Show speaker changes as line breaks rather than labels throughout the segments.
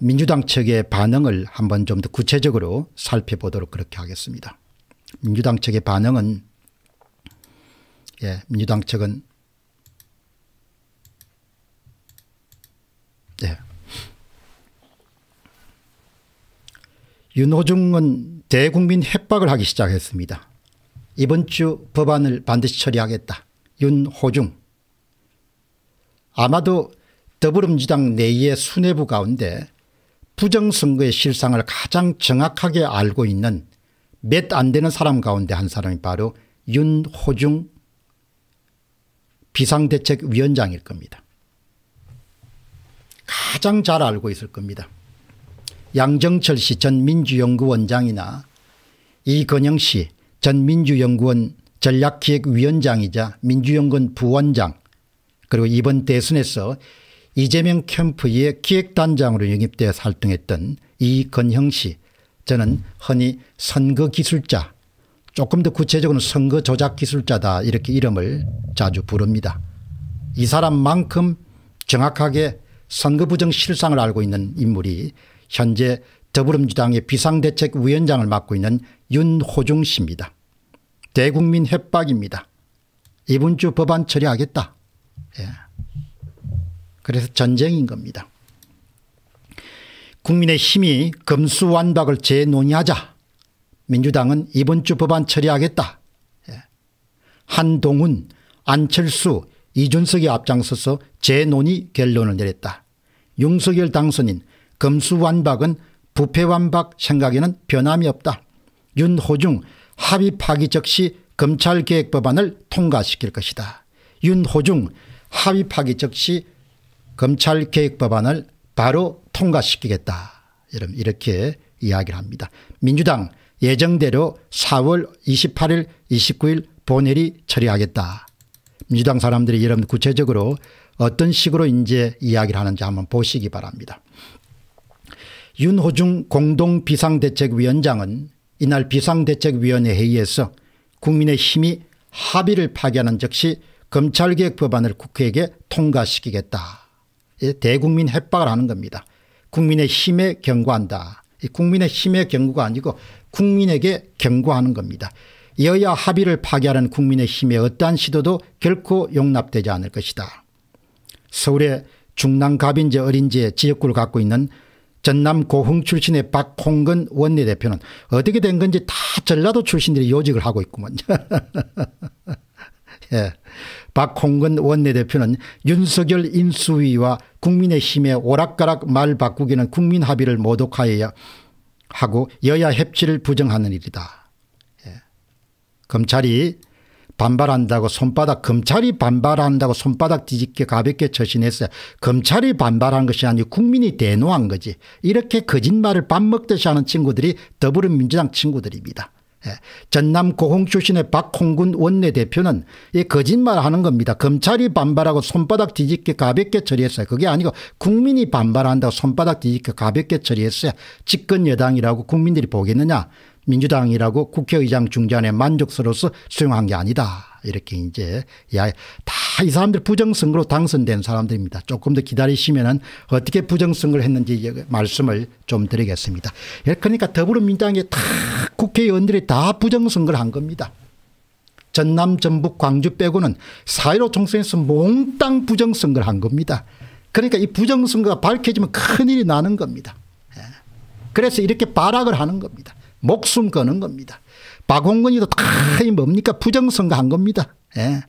민주당 측의 반응을 한번 좀 더 구체적으로 살펴보도록 그렇게 하겠습니다. 민주당 측의 반응은 예, 민주당 측은 예. 윤호중은 대국민 협박을 하기 시작했습니다. 이번 주 법안을 반드시 처리하겠다. 윤호중. 아마도 더불어민주당 내의 수뇌부 가운데 부정선거의 실상을 가장 정확하게 알고 있는 몇 안 되는 사람 가운데 한 사람이 바로 윤호중 비상대책위원장일 겁니다. 가장 잘 알고 있을 겁니다. 양정철 씨 전 민주연구원장이나 이건영 씨 전 민주연구원 전략기획위원장이자 민주연구원 부원장 그리고 이번 대선에서 이재명 캠프의 기획단장으로 영입되어 활동했던 이건형 씨 저는 흔히 선거기술자 조금 더구체적으로 선거조작기술자다 이렇게 이름을 자주 부릅니다. 이 사람만큼 정확하게 선거부정 실상을 알고 있는 인물이 현재 더불어민주당의 비상대책위원장을 맡고 있는 윤호중 씨입니다. 대국민 협박입니다. 이번 주 법안 처리하겠다. 예. 그래서 전쟁인 겁니다. 국민의 힘이 금수완박을 재논의하자 민주당은 이번 주 법안 처리하겠다. 예. 한동훈, 안철수, 이준석이 앞장서서 재논의 결론을 내렸다. 윤석열 당선인 금수완박은 부패완박 생각에는 변함이 없다. 윤호중 합의 파기 즉시 검찰개혁법안을 통과시킬 것이다. 윤호중 합의 파기 즉시 검찰 개혁 법안을 바로 통과시키겠다. 이렇게 이야기를 합니다. 민주당 예정대로 4월 28일 29일 본회의 처리하겠다. 민주당 사람들이 여러분 구체적으로 어떤 식으로 이제 이야기를 하는지 한번 보시기 바랍니다. 윤호중 공동비상대책위원장은 이날 비상대책위원회 회의에서 국민의힘이 합의를 파기하는 즉시 검찰개혁 법안을 국회에게 통과시키겠다. 예, 대국민 협박을 하는 겁니다. 국민의 힘에 경고한다. 국민의 힘에 경고가 아니고 국민에게 경고하는 겁니다. 여야 합의를 파괴하는 국민의 힘의 어떠한 시도도 결코 용납되지 않을 것이다. 서울의 중랑갑인제 어린제 지역구를 갖고 있는 전남 고흥 출신의 박홍근 원내대표는 어떻게 된 건지 다 전라도 출신들이 요직을 하고 있구먼. 예. 박홍근 원내대표는 윤석열 인수위와 국민의힘의 오락가락 말 바꾸기는 국민 합의를 모독하여야 하고 여야 협치를 부정하는 일이다. 예. 검찰이 반발한다고 손바닥 검찰이 반발한다고 손바닥 뒤집게 가볍게 처신했어요. 검찰이 반발한 것이 아니고 국민이 대노한 거지. 이렇게 거짓말을 밥 먹듯이 하는 친구들이 더불어민주당 친구들입니다. 예. 전남 고흥 출신의 박홍근 원내대표는 이 거짓말하는 겁니다. 검찰이 반발하고 손바닥 뒤집게 가볍게 처리했어요. 그게 아니고 국민이 반발한다고 손바닥 뒤집게 가볍게 처리했어요. 집권 여당이라고 국민들이 보겠느냐. 민주당이라고 국회의장 중잔에 만족스러워서 수용한 게 아니다. 이렇게 이제 야다이 사람들 부정선거로 당선된 사람들입니다. 조금 더 기다리시면은 어떻게 부정선거를 했는지 말씀을 좀 드리겠습니다. 예, 그러니까 더불어민주당이 다 국회의원들이 다 부정선거를 한 겁니다. 전남 전북 광주 빼고는 사일오 총선에서 몽땅 부정선거를 한 겁니다. 그러니까 이 부정선거가 밝혀지면 큰일이 나는 겁니다. 예. 그래서 이렇게 발악을 하는 겁니다. 목숨 거는 겁니다. 박홍근이도 다 뭡니까 부정선거 한 겁니다. 예.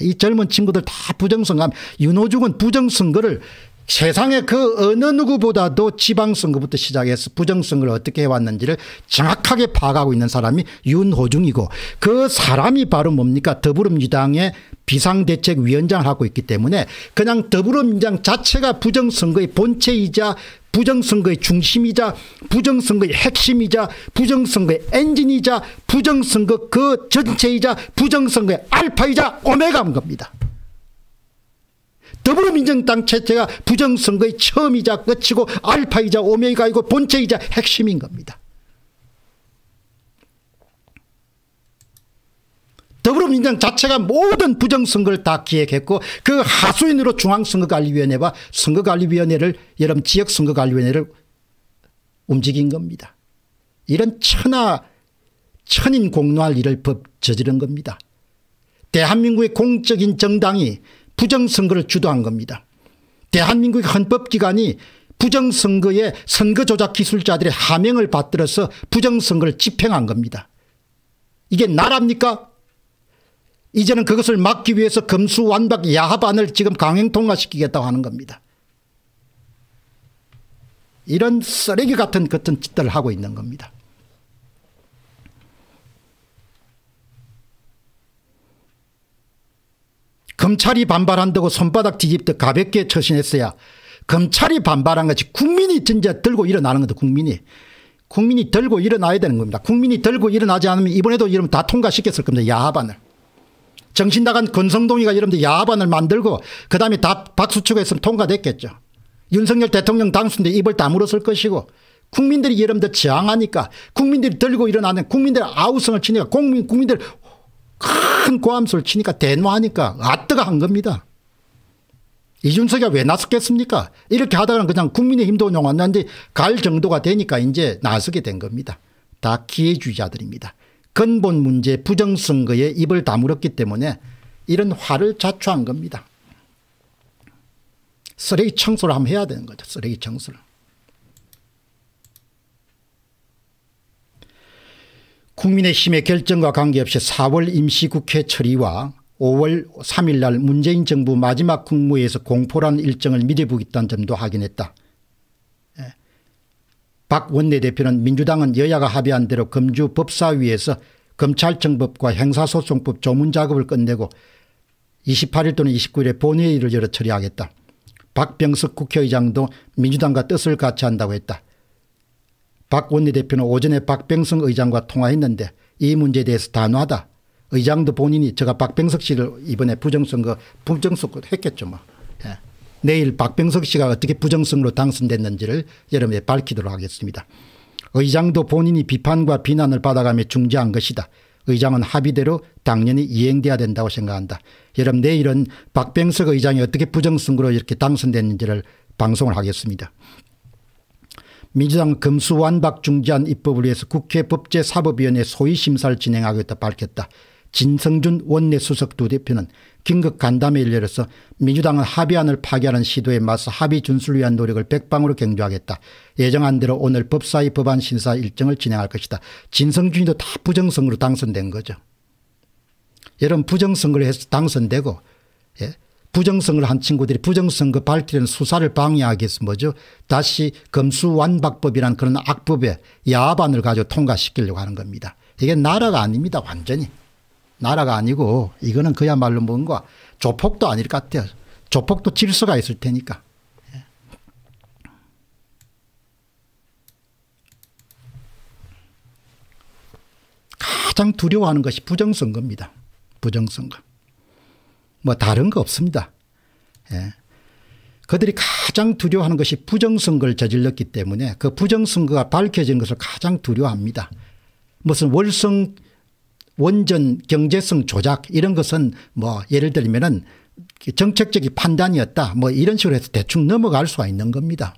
이 젊은 친구들 다 부정선거 윤호중은 부정선거를 세상에 그 어느 누구보다도 지방선거부터 시작해서 부정선거를 어떻게 해왔는지를 정확하게 파악하고 있는 사람이 윤호중이고 그 사람이 바로 뭡니까 더불어민주당의 비상대책위원장을 하고 있기 때문에 그냥 더불어민주당 자체가 부정선거의 본체이자 부정선거의 중심이자 부정선거의 핵심이자 부정선거의 엔진이자 부정선거 그 전체이자 부정선거의 알파이자 오메가인 겁니다. 더불어민정당 체제가 부정선거의 처음이자 끝이고 알파이자 오메가이고 본체이자 핵심인 겁니다. 더불어민주당 자체가 모든 부정선거를 다 기획했고 그 하수인으로 중앙선거관리위원회와 선거관리위원회를 여러 지역선거관리위원회를 움직인 겁니다. 이런 천하 천인 공노할 일을 법 저지른 겁니다. 대한민국의 공적인 정당이 부정선거를 주도한 겁니다. 대한민국의 헌법기관이 부정선거에 선거조작 기술자들의 하명을 받들어서 부정선거를 집행한 겁니다. 이게 나라입니까 이제는 그것을 막기 위해서 금수완박 야합안을 지금 강행 통과시키겠다고 하는 겁니다. 이런 쓰레기 같은 같은 짓들을 하고 있는 겁니다. 검찰이 반발한다고 손바닥 뒤집듯 가볍게 처신했어야 검찰이 반발한 것이 국민이 진짜 들고 일어나는 것도 국민이. 국민이 들고 일어나야 되는 겁니다. 국민이 들고 일어나지 않으면 이번에도 이러면 다 통과시켰을 겁니다. 야합안을. 정신 나간 권성동이가 여러분들 야합안을 만들고 그 다음에 다 박수치고 했으면 통과됐겠죠. 윤석열 대통령 당수인데 입을 다물었을 것이고 국민들이 여러분들 저항하니까 국민들이 들고 일어나는 국민들 아우성을 치니까 국민, 국민들 큰 고함수를 치니까 대노하니까 아뜨가 한 겁니다. 이준석이 왜 나섰겠습니까? 이렇게 하다가는 그냥 국민의힘도 용안 나는데 갈 정도가 되니까 이제 나서게 된 겁니다. 다 기회주의자들입니다. 근본 문제 부정선거에 입을 다물었기 때문에 이런 화를 자초한 겁니다. 쓰레기 청소를 한번 해야 되는 거죠. 쓰레기 청소를. 국민의힘의 결정과 관계없이 4월 임시국회 처리와 5월 3일 날 문재인 정부 마지막 국무회에서 공포란 일정을 미리 보겠다는 점도 확인했다. 박 원내대표는 민주당은 여야가 합의한 대로 금주 법사위에서 검찰청법과 행사소송법 조문 작업을 끝내고 28일 또는 29일에 본회의를 열어 처리하겠다. 박병석 국회의장도 민주당과 뜻을 같이 한다고 했다. 박 원내대표는 오전에 박병석 의장과 통화했는데 이 문제에 대해서 단호하다. 의장도 본인이 제가 박병석 씨를 이번에 부정선거 부정선거 했겠죠 뭐. 예. 내일 박병석 씨가 어떻게 부정성으로 당선됐는지를 여러분에 밝히도록 하겠습니다. 의장도 본인이 비판과 비난을 받아가며 중재한 것이다. 의장은 합의대로 당연히 이행돼야 된다고 생각한다. 여러분 내일은 박병석 의장이 어떻게 부정선거로 이렇게 당선됐는지를 방송을 하겠습니다. 민주당 금수완박 중재안 입법을 위해서 국회 법제사법위원회 소위심사를 진행하겠다 밝혔다. 진성준 원내수석두 대표는 긴급 간담회를 열어서 민주당은 합의안을 파기하는 시도에 맞서 합의 준수를 위한 노력을 백방으로 경조하겠다 예정한 대로 오늘 법사위 법안 심사 일정을 진행할 것이다. 진성준이도 다 부정선거로 당선된 거죠. 여러분 부정선거를 해서 당선되고 예? 부정선거를 한 친구들이 부정선거 발표는 수사를 방해하기 위해서 뭐죠. 다시 검수완박법이란 그런 악법의 야반을 가지고 통과시키려고 하는 겁니다. 이게 나라가 아닙니다. 완전히. 나라가 아니고 이거는 그야말로 뭔가 조폭도 아닐 것 같아요. 조폭도 질서가 있을 테니까. 가장 두려워하는 것이 부정선거입니다. 부정선거. 뭐 다른 거 없습니다. 예. 그들이 가장 두려워하는 것이 부정선거를 저질렀기 때문에 그 부정선거가 밝혀진 것을 가장 두려워합니다. 무슨 월성 원전 경제성 조작 이런 것은 뭐 예를 들면은 정책적인 판단이었다 뭐 이런 식으로 해서 대충 넘어갈 수가 있는 겁니다.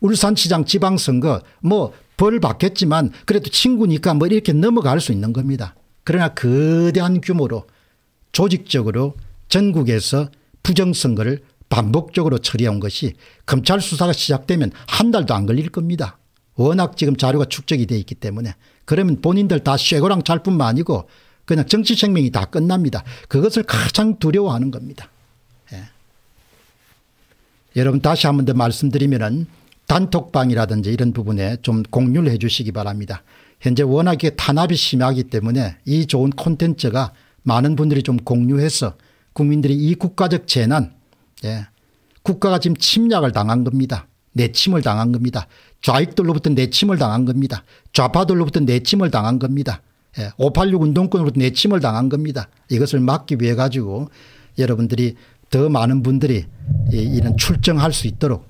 울산시장 지방선거 뭐 벌 받겠지만 그래도 친구니까 뭐 이렇게 넘어갈 수 있는 겁니다. 그러나 거대한 규모로 조직적으로 전국에서 부정선거를 반복적으로 처리한 것이 검찰 수사가 시작되면 한 달도 안 걸릴 겁니다. 워낙 지금 자료가 축적이 돼 있기 때문에 그러면 본인들 다 쇠고랑 잘 뿐만 아니고 그냥 정치 생명이 다 끝납니다. 그것을 가장 두려워하는 겁니다. 예. 여러분 다시 한 번 더 말씀드리면은 단톡방이라든지 이런 부분에 좀 공유를 해 주시기 바랍니다. 현재 워낙에 탄압이 심하기 때문에 이 좋은 콘텐츠가 많은 분들이 좀 공유해서 국민들이 이 국가적 재난, 예. 국가가 지금 침략을 당한 겁니다. 내침을 당한 겁니다. 좌익들로부터 내침을 당한 겁니다. 좌파들로부터 내침을 당한 겁니다. 586 예, 운동권으로부터 내침을 당한 겁니다. 이것을 막기 위해 가지고 여러분들이 더 많은 분들이 이런 출정할 수 있도록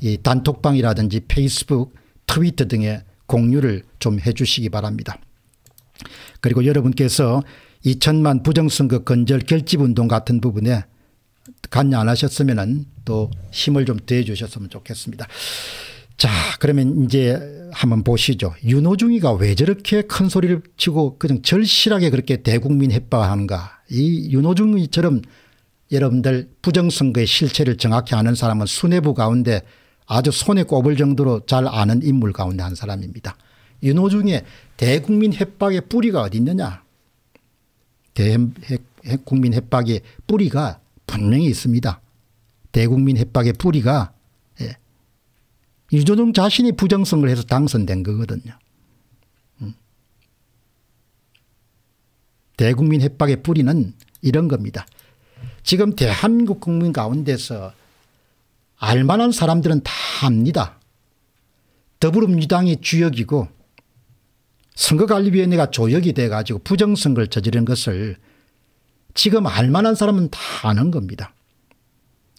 이 단톡방이라든지 페이스북 트위터 등의 공유를 좀 해 주시기 바랍니다. 그리고 여러분께서 2천만 부정선거 건절 결집운동 같은 부분에 관여 안 하셨으면 은또 힘을 좀 대주셨으면 좋겠습니다. 자, 그러면 이제 한번 보시죠. 윤호중이가 왜 저렇게 큰 소리를 치고 그냥 절실하게 그렇게 대국민 협박하는가. 이 윤호중이처럼 여러분들 부정선거의 실체를 정확히 아는 사람은 수뇌부 가운데 아주 손에 꼽을 정도로 잘 아는 인물 가운데 한 사람입니다. 윤호중의 대국민 협박의 뿌리가 어디 있느냐. 대국민 협박의 뿌리가 분명히 있습니다. 대국민 협박의 뿌리가 예. 이조정 자신이 부정성을 해서 당선된 거거든요. 음. 대국민 협박의 뿌리는 이런 겁니다. 지금 대한민국 국민 가운데서 알만한 사람들은 다 압니다. 더불어민주당이 주역이고 선거관리위원회가 조역이 돼가지고 부정선거를 저지른 것을 지금 알만한 사람은 다 아는 겁니다.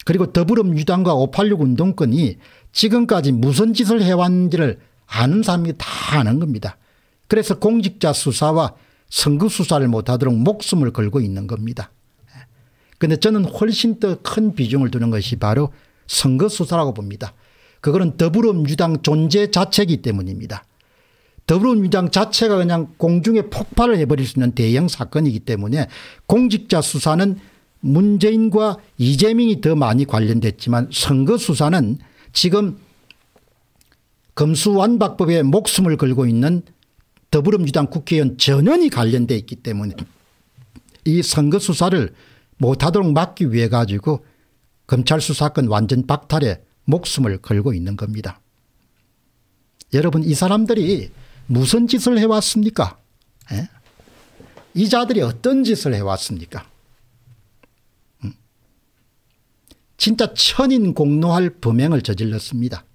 그리고 더불어민주당과 586 운동권이 지금까지 무슨 짓을 해왔는지를 아는 사람이 다 아는 겁니다. 그래서 공직자 수사와 선거 수사를 못하도록 목숨을 걸고 있는 겁니다. 그런데 저는 훨씬 더 큰 비중을 두는 것이 바로 선거 수사라고 봅니다. 그거는 더불어민주당 존재 자체이기 때문입니다. 더불어민주당 자체가 그냥 공중에 폭발을 해버릴 수 있는 대형 사건이기 때문에 공직자 수사는 문재인과 이재명이 더 많이 관련됐지만 선거 수사는 지금 검수완박법에 목숨을 걸고 있는 더불어민주당 국회의원 전원이 관련돼 있기 때문에 이 선거 수사를 못하도록 막기 위해 가지고 검찰 수사권 완전 박탈에 목숨을 걸고 있는 겁니다. 여러분 이 사람들이 무슨 짓을 해왔습니까? 에? 예? 이 자들이 어떤 짓을 해왔습니까? 진짜 천인 공노할 범행을 저질렀습니다.